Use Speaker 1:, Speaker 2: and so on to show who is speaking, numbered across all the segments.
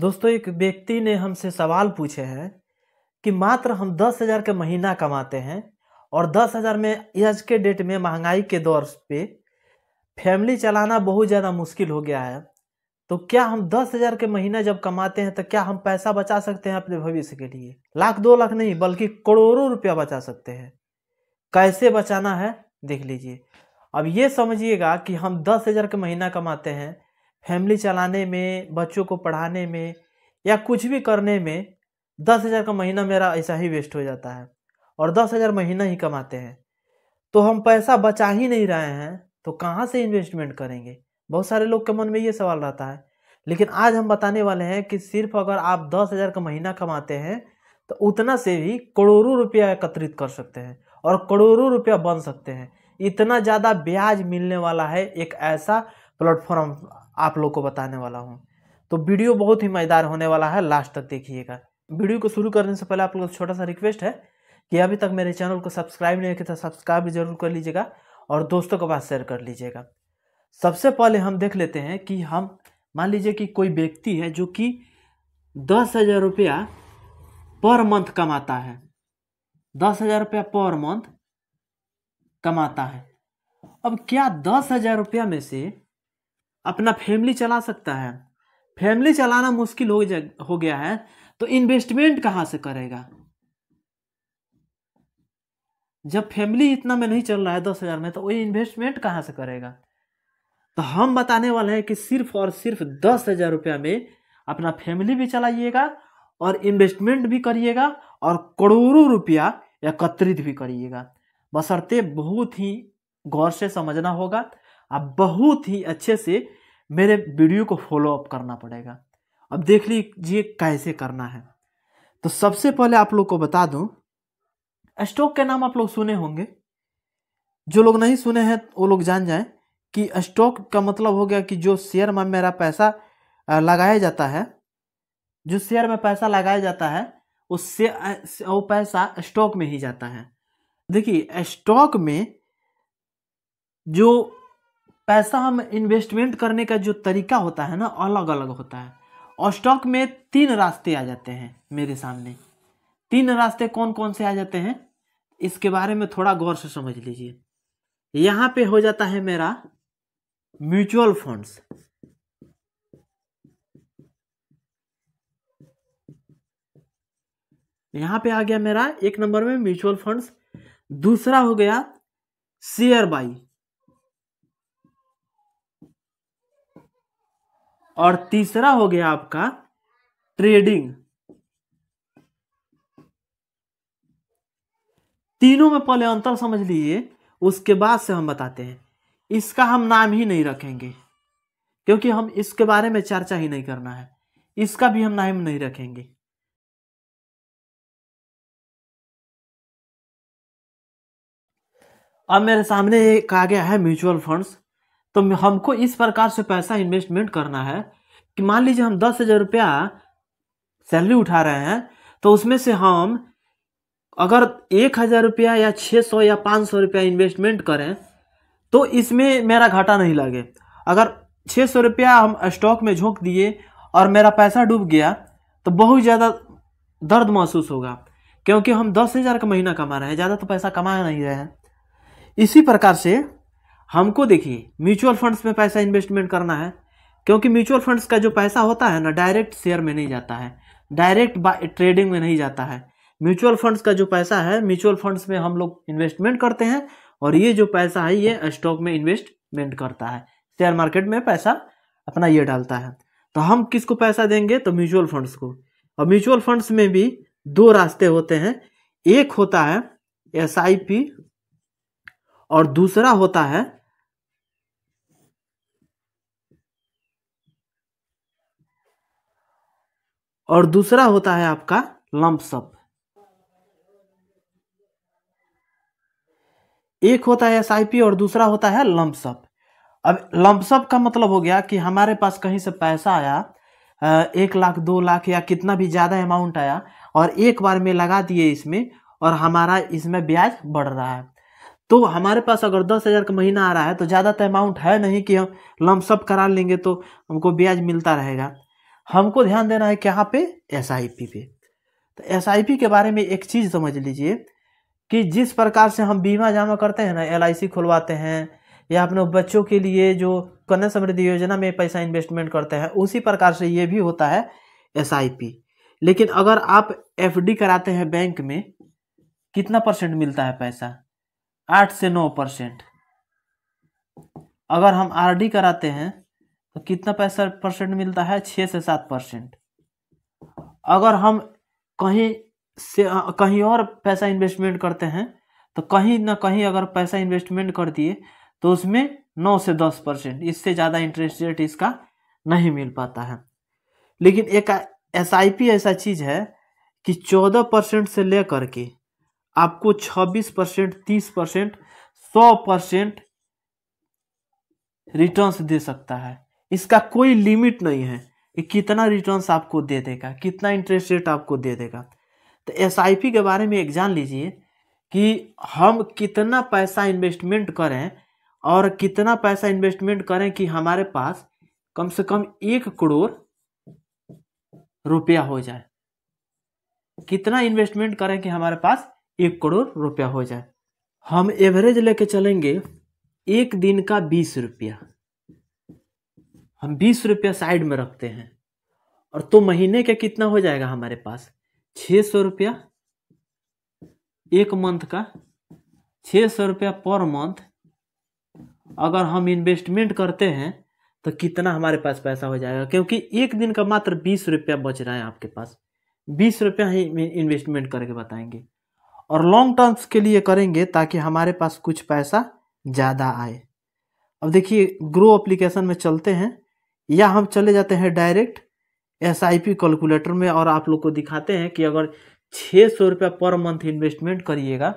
Speaker 1: दोस्तों एक व्यक्ति ने हमसे सवाल पूछे हैं कि मात्र हम दस हज़ार का महीना कमाते हैं और दस हज़ार में आज के डेट में महंगाई के दौर पे फैमिली चलाना बहुत ज़्यादा मुश्किल हो गया है तो क्या हम दस हज़ार के महीना जब कमाते हैं तो क्या हम पैसा बचा सकते हैं अपने भविष्य के लिए लाख दो लाख नहीं बल्कि करोड़ों रुपया बचा सकते हैं कैसे बचाना है देख लीजिए अब ये समझिएगा कि हम दस हज़ार के महीना कमाते हैं फैमिली चलाने में बच्चों को पढ़ाने में या कुछ भी करने में दस हज़ार का महीना मेरा ऐसा ही वेस्ट हो जाता है और दस हज़ार महीना ही कमाते हैं तो हम पैसा बचा ही नहीं रहे हैं तो कहाँ से इन्वेस्टमेंट करेंगे बहुत सारे लोग के मन में ये सवाल रहता है लेकिन आज हम बताने वाले हैं कि सिर्फ अगर आप दस हज़ार का महीना कमाते हैं तो उतना से भी करोड़ों रुपया एकत्रित कर सकते हैं और करोड़ों रुपया बन सकते हैं इतना ज़्यादा ब्याज मिलने वाला है एक ऐसा प्लेटफॉर्म आप लोग को बताने वाला हूँ तो वीडियो बहुत ही मज़ेदार होने वाला है लास्ट तक देखिएगा वीडियो को शुरू करने से पहले आप लोग छोटा सा रिक्वेस्ट है कि अभी तक मेरे चैनल को सब्सक्राइब नहीं किया था सब्सक्राइब भी जरूर कर लीजिएगा और दोस्तों के पास शेयर कर लीजिएगा सबसे पहले हम देख लेते हैं कि हम मान लीजिए कि कोई व्यक्ति है जो कि दस हज़ार रुपया पर मंथ कमाता है दस हज़ार रुपया पर मंथ कमाता है अब क्या दस हज़ार रुपया में से अपना फैमिली चला सकता है फैमिली चलाना मुश्किल हो हो गया है तो इन्वेस्टमेंट कहाँ से करेगा जब फैमिली इतना में नहीं चल रहा है दस हजार में तो वो इन्वेस्टमेंट कहाँ से करेगा तो हम बताने वाले हैं कि सिर्फ और सिर्फ दस हजार रुपया में अपना फैमिली भी चलाइएगा और इन्वेस्टमेंट भी करिएगा और करोड़ों रुपया एकत्रित भी करिएगा बसरते बहुत ही गौर से समझना होगा आप बहुत ही अच्छे से मेरे वीडियो को फॉलोअप करना पड़ेगा अब देख लीजिए कैसे करना है तो सबसे पहले आप लोग को बता दूं स्टॉक के नाम आप लोग सुने होंगे जो लोग नहीं सुने हैं वो लोग जान जाएं कि स्टॉक का मतलब हो गया कि जो शेयर में मेरा पैसा लगाया जाता है जो शेयर में पैसा लगाया जाता है उससे वो पैसा स्टॉक में ही जाता है देखिए स्टॉक में जो पैसा हम इन्वेस्टमेंट करने का जो तरीका होता है ना अलग अलग होता है और स्टॉक में तीन रास्ते आ जाते हैं मेरे सामने तीन रास्ते कौन कौन से आ जाते हैं इसके बारे में थोड़ा गौर से समझ लीजिए यहाँ पे हो जाता है मेरा म्यूचुअल फंड्स यहाँ पे आ गया मेरा एक नंबर में म्यूचुअल फंड्स दूसरा हो गया शेयर बाई और तीसरा हो गया आपका ट्रेडिंग तीनों में पहले अंतर समझ लीजिए उसके बाद से हम बताते हैं इसका हम नाम ही नहीं रखेंगे क्योंकि हम इसके बारे में चर्चा ही नहीं करना है इसका भी हम नाम नहीं रखेंगे अब मेरे सामने एक आ गया है म्यूचुअल फंड्स तो हमको इस प्रकार से पैसा इन्वेस्टमेंट करना है कि मान लीजिए हम दस हजार रुपया सैलरी उठा रहे हैं तो उसमें से हम अगर एक हजार रुपया या छः सौ या पाँच सौ रुपया इन्वेस्टमेंट करें तो इसमें मेरा घाटा नहीं लगे अगर छः सौ रुपया हम स्टॉक में झोंक दिए और मेरा पैसा डूब गया तो बहुत ज़्यादा दर्द महसूस होगा क्योंकि हम दस हज़ार का महीना कमा रहे हैं ज़्यादा तो पैसा कमा नहीं रहे हैं इसी प्रकार से हमको देखिए म्यूचुअल फंड्स में पैसा इन्वेस्टमेंट करना है क्योंकि म्यूचुअल फंड्स का जो पैसा होता है ना डायरेक्ट शेयर में नहीं जाता है डायरेक्ट ट्रेडिंग में नहीं जाता है म्यूचुअल फंड्स का जो पैसा है म्यूचुअल फंड्स में हम लोग इन्वेस्टमेंट करते हैं और ये जो पैसा है ये स्टॉक में इन्वेस्टमेंट करता है शेयर मार्केट में पैसा अपना ये डालता है तो हम किसको पैसा देंगे तो म्यूचुअल फंड्स को और म्यूचुअल फंड्स में भी दो रास्ते होते हैं एक होता है एस और दूसरा होता है और दूसरा होता है आपका लंप सम एक होता है एस और दूसरा होता है लंपसप अब लंपसप का मतलब हो गया कि हमारे पास कहीं से पैसा आया एक लाख दो लाख या कितना भी ज़्यादा अमाउंट आया और एक बार में लगा दिए इसमें और हमारा इसमें ब्याज बढ़ रहा है तो हमारे पास अगर दस हज़ार का महीना आ रहा है तो ज़्यादा तो अमाउंट है नहीं कि हम लमसप करा लेंगे तो हमको ब्याज मिलता रहेगा हमको ध्यान देना है कहाँ पे एस पे तो एस के बारे में एक चीज़ समझ लीजिए कि जिस प्रकार से हम बीमा जमा करते हैं ना एल खुलवाते हैं या अपने बच्चों के लिए जो कन्या समृद्धि योजना में पैसा इन्वेस्टमेंट करते हैं उसी प्रकार से ये भी होता है एस लेकिन अगर आप एफ कराते हैं बैंक में कितना परसेंट मिलता है पैसा आठ से नौ परसेंट अगर हम आर कराते हैं तो कितना पैसा परसेंट मिलता है छः से सात परसेंट अगर हम कहीं से कहीं और पैसा इन्वेस्टमेंट करते हैं तो कहीं ना कहीं अगर पैसा इन्वेस्टमेंट कर दिए तो उसमें नौ से दस परसेंट इससे ज़्यादा इंटरेस्ट रेट इसका नहीं मिल पाता है लेकिन एक एस आई पी ऐसा चीज़ है कि चौदह परसेंट से ले के आपको छब्बीस परसेंट तीस परसेंट सौ परसेंट रिटर्न्स दे सकता है इसका कोई लिमिट नहीं है कि कितना रिटर्न्स आपको दे देगा कितना इंटरेस्ट रेट आपको दे देगा तो एस के बारे में एक जान लीजिए कि हम कितना पैसा इन्वेस्टमेंट करें और कितना पैसा इन्वेस्टमेंट करें कि हमारे पास कम से कम एक करोड़ रुपया हो जाए कितना इन्वेस्टमेंट करें कि हमारे पास एक करोड़ रुपया हो जाए हम एवरेज लेके चलेंगे एक दिन का बीस रुपया हम बीस रुपया साइड में रखते हैं और तो महीने का कितना हो जाएगा हमारे पास छः सौ रुपया एक मंथ का छः सौ रुपया पर मंथ अगर हम इन्वेस्टमेंट करते हैं तो कितना हमारे पास पैसा हो जाएगा क्योंकि एक दिन का मात्र बीस रुपया बच रहा है आपके पास बीस रुपया ही इन्वेस्टमेंट करके बताएंगे और लॉन्ग टर्म्स के लिए करेंगे ताकि हमारे पास कुछ पैसा ज़्यादा आए अब देखिए ग्रो एप्लीकेशन में चलते हैं या हम चले जाते हैं direct S I P calculator में और आप लोग को दिखाते हैं कि अगर छः सौ रुपया पर मंथ इन्वेस्टमेंट करिएगा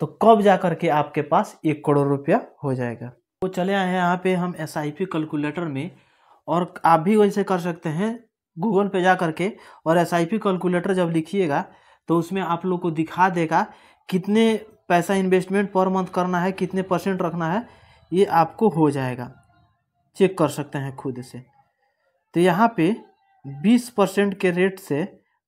Speaker 1: तो कब जा कर के आपके पास एक करोड़ रुपया हो जाएगा तो चले आए हैं यहाँ पे हम एस आई पी कैलकुलेटर में और आप भी वैसे कर सकते हैं गूगल पे जा करके और एस आई पी कैलकुलेटर जब लिखिएगा तो उसमें आप लोग को दिखा देगा कितने पैसा इन्वेस्टमेंट पर मंथ करना है कितने परसेंट रखना है ये आपको हो जाएगा चेक कर सकते हैं खुद से तो यहाँ पे 20 परसेंट के रेट से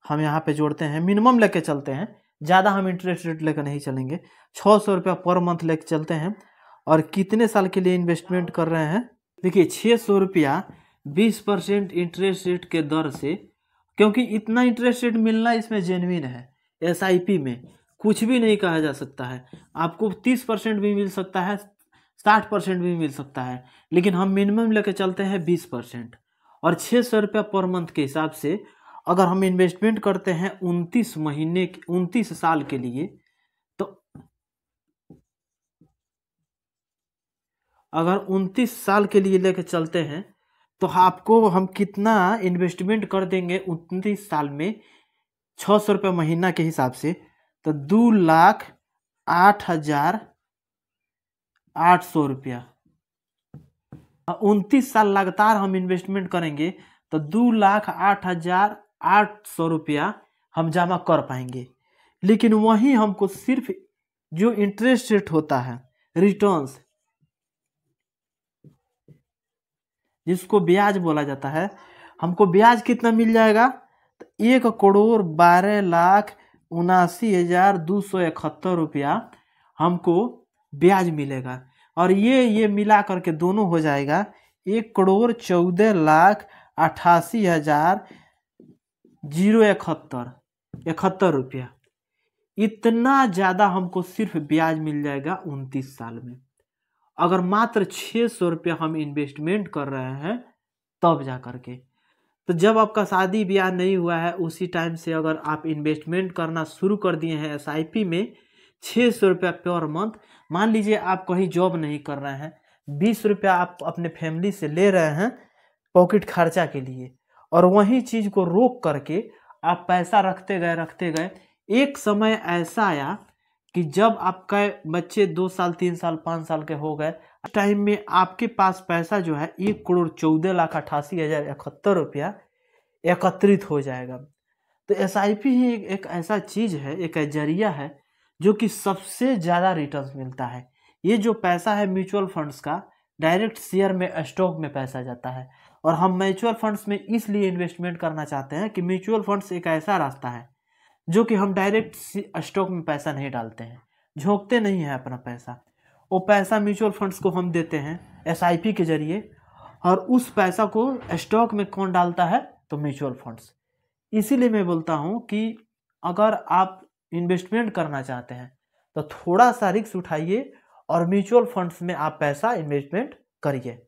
Speaker 1: हम यहाँ पे जोड़ते हैं मिनिमम लेके चलते हैं ज़्यादा हम इंटरेस्ट रेट लेकर नहीं चलेंगे छः सौ रुपया पर मंथ लेके चलते हैं और कितने साल के लिए इन्वेस्टमेंट कर रहे हैं देखिए छः सौ रुपया बीस परसेंट इंटरेस्ट रेट के दर से क्योंकि इतना इंटरेस्ट रेट मिलना इसमें जेनविन है एस में कुछ भी नहीं कहा जा सकता है आपको तीस परसेंट भी मिल सकता है साठ परसेंट भी मिल सकता है लेकिन हम मिनिमम लेके चलते हैं बीस परसेंट और छः सौ रुपया पर मंथ के हिसाब से अगर हम इन्वेस्टमेंट करते हैं उनतीस महीने के उनतीस साल के लिए तो अगर उनतीस साल के लिए लेके चलते हैं तो आपको हम कितना इन्वेस्टमेंट कर देंगे उनतीस साल में छः सौ रुपये महीना के हिसाब से तो दो लाख आठ हज़ार आठ सौ रुपया उनतीस साल लगातार हम इन्वेस्टमेंट करेंगे तो दो लाख आठ हजार आठ सौ रुपया हम जमा कर पाएंगे लेकिन वहीं हमको सिर्फ जो इंटरेस्ट रेट होता है रिटर्न्स जिसको ब्याज बोला जाता है हमको ब्याज कितना मिल जाएगा तो एक करोड़ बारह लाख उनासी हजार दो सौ इकहत्तर रुपया हमको ब्याज मिलेगा और ये ये मिला करके दोनों हो जाएगा एक करोड़ चौदह लाख अट्ठासी हज़ार जीरो इकहत्तर इकहत्तर रुपया इतना ज़्यादा हमको सिर्फ ब्याज मिल जाएगा उनतीस साल में अगर मात्र छः सौ रुपया हम इन्वेस्टमेंट कर रहे हैं तब जा करके के तो जब आपका शादी ब्याह नहीं हुआ है उसी टाइम से अगर आप इन्वेस्टमेंट करना शुरू कर दिए हैं एस में छः सौ रुपया प्योर मंथ मान लीजिए आप कहीं जॉब नहीं कर रहे हैं बीस रुपया आप अपने फैमिली से ले रहे हैं पॉकेट खर्चा के लिए और वही चीज़ को रोक करके आप पैसा रखते गए रखते गए एक समय ऐसा आया कि जब आपका बच्चे दो साल तीन साल पाँच साल के हो गए टाइम में आपके पास पैसा जो है एक करोड़ चौदह लाख अट्ठासी हज़ार इकहत्तर रुपया एकत्रित हो जाएगा तो एस आई पी ही एक ऐसा चीज़ है एक जरिया है जो कि सबसे ज़्यादा रिटर्न मिलता है ये जो पैसा है म्यूचुअल फंड्स का डायरेक्ट शेयर में स्टॉक में पैसा जाता है और हम म्यूचुअल फंड्स में इसलिए इन्वेस्टमेंट करना चाहते हैं कि म्यूचुअल फंड्स एक ऐसा रास्ता है जो कि हम डायरेक्ट स्टॉक में पैसा नहीं डालते हैं झोंकते नहीं हैं अपना पैसा वो पैसा म्यूचुअल फंड्स को हम देते हैं एस के जरिए और उस पैसा को स्टॉक में कौन डालता है तो म्यूचुअल फंड्स इसीलिए मैं बोलता हूँ कि अगर आप इन्वेस्टमेंट करना चाहते हैं तो थोड़ा सा रिक्स उठाइए और म्यूचुअल फंड्स में आप पैसा इन्वेस्टमेंट करिए